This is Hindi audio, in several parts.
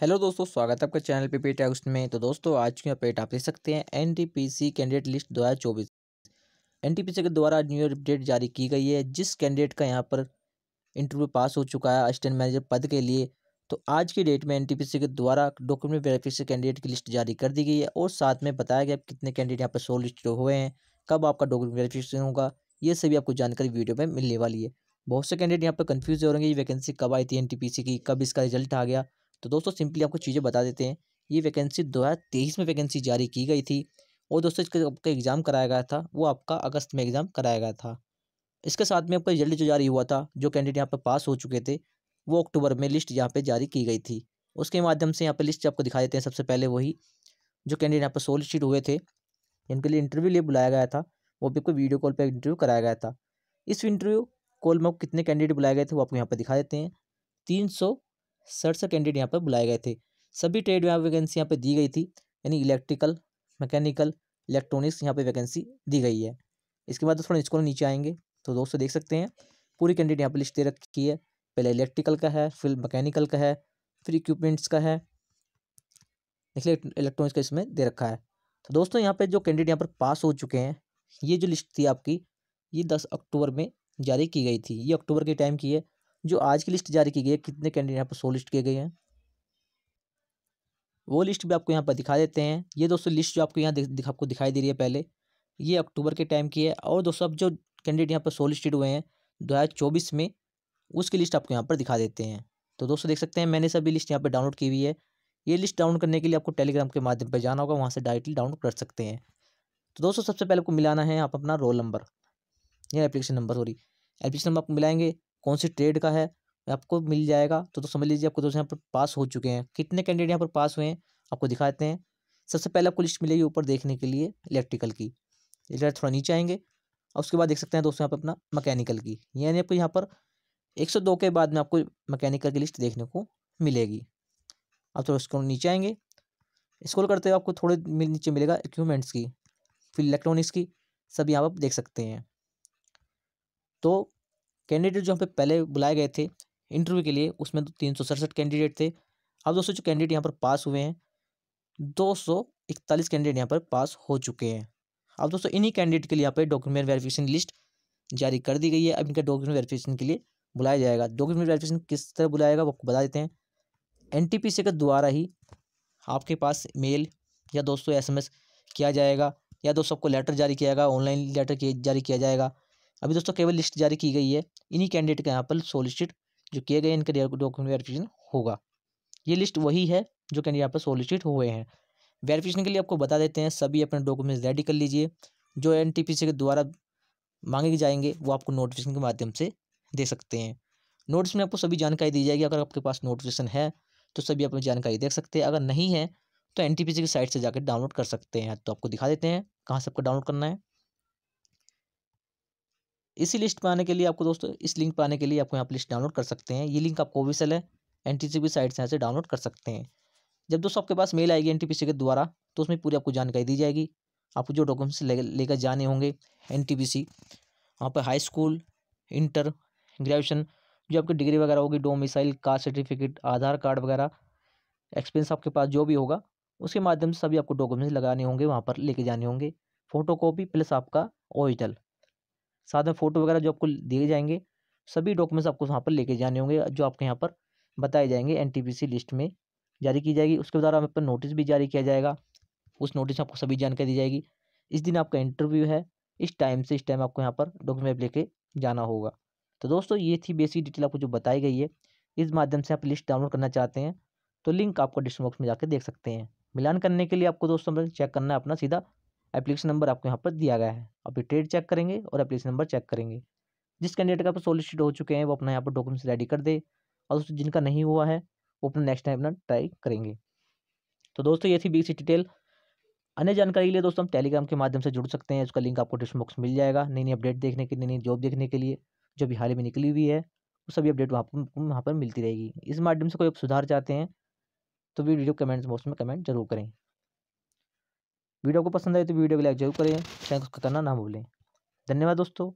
हेलो दोस्तों स्वागत है आपका चैनल पे पेट हाउस में तो दोस्तों आज की अपडेट आप देख सकते हैं एनटीपीसी कैंडिडेट लिस्ट दो हज़ार चौबीस एन के द्वारा न्यू ईयर अपडेट जारी की गई है जिस कैंडिडेट का यहाँ पर इंटरव्यू पास हो चुका है असिस्टेंट मैनेजर पद के लिए तो आज की डेट में एन के द्वारा डॉक्यूमेंट वेरिफिकेशन कैंडिडेट की लिस्ट जारी कर दी गई है और साथ में बताया गया कितने कैंडिडेट यहाँ पर सोल लिस्ट हुए हैं कब आपका डॉक्यूमेंट वेरीफिकेशन होगा ये सभी आपको जानकारी वीडियो में मिलने वाली है बहुत से कैंडिडेट यहाँ पर कन्फ्यूज हो रहे हैं ये वैकेंसी कब आई थी एनटीपीसी की कब इसका रिजल्ट आ गया तो दोस्तों सिंपली आपको चीज़ें बता देते हैं ये वैकेंसी दो हज़ार तेईस में वैकेंसी जारी की गई थी और दोस्तों इसका आपका एग्ज़ाम कराया गया था वो आपका अगस्त में एग्ज़ाम कराया गया था इसके साथ में आपका रिजल्ट जो जारी हुआ था जो कैंडिडेट यहाँ पर पास हो चुके थे वो अक्टूबर में लिस्ट यहाँ पर जारी की गई थी उसके माध्यम से यहाँ पर लिस्ट आपको दिखा देते हैं सबसे पहले वही जो कैंडिडेट यहाँ पर सोलिसिट हुए थे जिनके लिए इंटरव्यू लिए बुलाया गया था वो भी आपको वीडियो कॉल पर इंटरव्यू कराया गया था इस इंटरव्यू कॉल में कितने कैंडिडेट बुलाए गए थे वो आपको यहाँ पर दिखा देते हैं तीन सौ सड़सठ कैंडिडेट यहाँ पर बुलाए गए थे सभी ट्रेड में वैकेंसी यहाँ पर दी गई थी यानी इलेक्ट्रिकल मैकेनिकल इलेक्ट्रॉनिक्स यहाँ पर वैकेंसी दी गई है इसके बाद थोड़ा इसको नीचे आएंगे तो दोस्तों देख सकते हैं पूरी कैंडिडेट यहाँ पर लिस्ट दे रखी है पहले इलेक्ट्रिकल का है फिर मैकेनिकल का है फिर इक्विपमेंट्स का है इलेक्ट्रॉनिक्स का इसमें दे रखा है तो दोस्तों यहाँ पे जो कैंडिडेट यहाँ पर पास हो चुके हैं ये जो लिस्ट थी आपकी ये दस अक्टूबर में जारी की गई थी ये अक्टूबर के टाइम की है जो आज की लिस्ट जारी की गई है कितने कैंडिडेट यहाँ पर सो लिस्ट किए गए हैं वो लिस्ट भी आपको यहाँ पर दिखा देते हैं ये दोस्तों लिस्ट जो आपको यहाँ दिख, आपको दिखाई दे रही है पहले ये अक्टूबर के टाइम की है और दोस्तों अब जो कैंडिडेट यहाँ पर सोलिस्टेड हुए हैं दो में उसकी लिस्ट आपको यहाँ पर दिखा देते हैं तो दोस्तों देख सकते हैं मैंने सभी लिस्ट यहाँ पर डाउनलोड की हुई है ये लिस्ट डाउनलोड करने के लिए आपको टेलीग्राम के माध्यम पर जाना होगा वहाँ से डायरेक्टली डाउनलोड कर सकते हैं तो दोस्तों सबसे पहले आपको मिलाना है आप अपना रोल नंबर या application number sorry application number आपको मिलाएंगे कौन से ट्रेड का है आपको मिल जाएगा तो, तो समझ लीजिए आपको दोस्तों यहाँ पर पास हो चुके हैं कितने कैंडिडेट यहाँ पर पास हुए हैं आपको दिखाते हैं सबसे पहले आपको लिस्ट मिलेगी ऊपर देखने के लिए इलेक्ट्रिकल की इधर थोड़ा नीचे आएंगे और उसके बाद देख सकते हैं दोस्तों यहाँ पर अपना मकैनिकल की यानी आपको यहाँ पर दो के बाद में आपको मकैनिकल की लिस्ट देखने को मिलेगी आप थोड़ा उसको नीचे आएंगे स्क्रॉल करते हुए आपको थोड़े नीचे मिलेगा इक्विपमेंट्स की फिर इलेक्ट्रॉनिक्स की सब यहाँ आप देख सकते हैं तो कैंडिडेट जो यहाँ पे पहले बुलाए गए थे इंटरव्यू के लिए उसमें तो तीन सौ सड़सठ कैंडिडेट थे अब दोस्तों जो कैंडिडेट यहाँ पर पास हुए हैं दो सौ इकतालीस कैंडिडेट यहाँ पर पास हो चुके हैं अब दोस्तों इन्हीं कैंडिडेट के लिए यहाँ पर डॉक्यूमेंट वेरिफिकेशन लिस्ट जारी कर दी गई है अब इनका डॉक्यूमेंट वेरिफिकेशन के लिए बुलाया जाएगा डॉक्यूमेंट वेरिफिकेशन किस तरह बुलाया जाएगा वो आपको बता देते हैं एन टी पी सी के द्वारा ही आपके पास मेल या दोस्तों एस एम एस किया जाएगा या दोस्तों आपको लेटर जारी किया जाएगा ऑनलाइन लेटर जारी किया जाएगा अभी दोस्तों केवल लिस्ट जारी की गई है इन्हीं कैंडिडेट का यहाँ पर सोलिसिट जो किए गए इनका डॉक्यूमेंट वेरिफिकेशन होगा ये लिस्ट वही है जो कैंडिडेट यहाँ पर सोलिसिट हुए हैं वेरिफिकेशन के लिए आपको बता देते हैं सभी अपने डॉक्यूमेंट्स रेडी कर लीजिए जो एन के द्वारा मांगे जाएंगे वो आपको नोटिफिकेशन के माध्यम से दे सकते हैं नोटिस में आपको सभी जानकारी दी जाएगी अगर आपके पास नोटिफिकेशन है तो सभी अपनी जानकारी देख सकते हैं अगर नहीं है तो एन की साइट से जाकर डाउनलोड कर सकते हैं तो आपको दिखा देते हैं कहाँ से आपको डाउनलोड करना है इसी लिस्ट आने के लिए आपको दोस्तों इस लिंक पर आने के लिए आपको यहाँ पर लिस्ट डाउनलोड कर सकते हैं ये लिंक आप कोविसेल है एन टी साइट से यहाँ से डाउनलोड कर सकते हैं जब दोस्तों आपके पास मेल आएगी एन के द्वारा तो उसमें पूरी आपको जानकारी दी जाएगी आपको जो डॉक्यूमेंट्स लेकर जाने होंगे एन टी पी सी वहाँ पर हाई स्कूल इंटर ग्रेजुएशन जो आपकी डिग्री वगैरह होगी domicile caste certificate Aadhaar card वगैरह एक्सपीरियंस आपके पास जो भी होगा उसके माध्यम से सभी आपको डॉक्यूमेंट्स लगाने होंगे वहाँ पर लेके जाने होंगे फोटो कॉपी प्लस आपका ओरिजिनल साथ में फ़ोटो वगैरह जो आपको दिए जाएंगे सभी डॉक्यूमेंट्स आपको वहाँ पर लेके जाने होंगे जो आपके यहाँ पर बताए जाएंगे एन लिस्ट में जारी की जाएगी उसके द्वारा आप पर नोटिस भी जारी किया जाएगा उस नोटिस में आपको सभी जानकारी दी जाएगी इस दिन आपका इंटरव्यू है इस टाइम से इस टाइम आपको यहाँ पर डॉक्यूमेंट लेके जाना होगा तो दोस्तों ये थी बेसिक डिटेल आपको जो बताई गई है इस माध्यम से आप लिस्ट डाउनलोड करना चाहते हैं तो लिंक आपको डिस्क्रिप्शन बॉक्स में जाकर देख सकते हैं मिलान करने के लिए आपको दोस्तों चेक करना है अपना सीधा एप्लीकेशन नंबर आपको यहाँ पर दिया गया है आप डेट चेक करेंगे और एप्लीकेशन नंबर चेक करेंगे जिस कैंडिडेट का सोलिसिट हो चुके हैं वो अपना यहाँ पर डॉक्यूमेंट्स रेडी कर दे और दोस्तों जिनका नहीं हुआ है वो अपना नेक्स्ट टाइम अपना ट्राई करेंगे तो दोस्तों ये थी बीसी डिटेल अन्य जानकारी के लिए दोस्तों हम टेलीग्राम के माध्यम से जुड़ सकते हैं उसका लिंक आपको डिस्क्रिप्शन बॉक्स मिल जाएगा नई नई अपडेट देखने के लिए नई नई जॉब देखने के लिए जो भी हाल ही में निकली हुई है वो सभी अपडेट वहाँ पर वहाँ पर मिलती रहेगी इस माध्यम से कोई सुधार चाहते हैं तो भी वीडियो कमेंट्स बॉक्स में कमेंट जरूर करें वीडियो को पसंद आए तो वीडियो को लाइक जरूर करें चैनल को करना ना भूलें धन्यवाद दोस्तों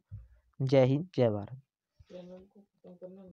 जय हिंद जय भारत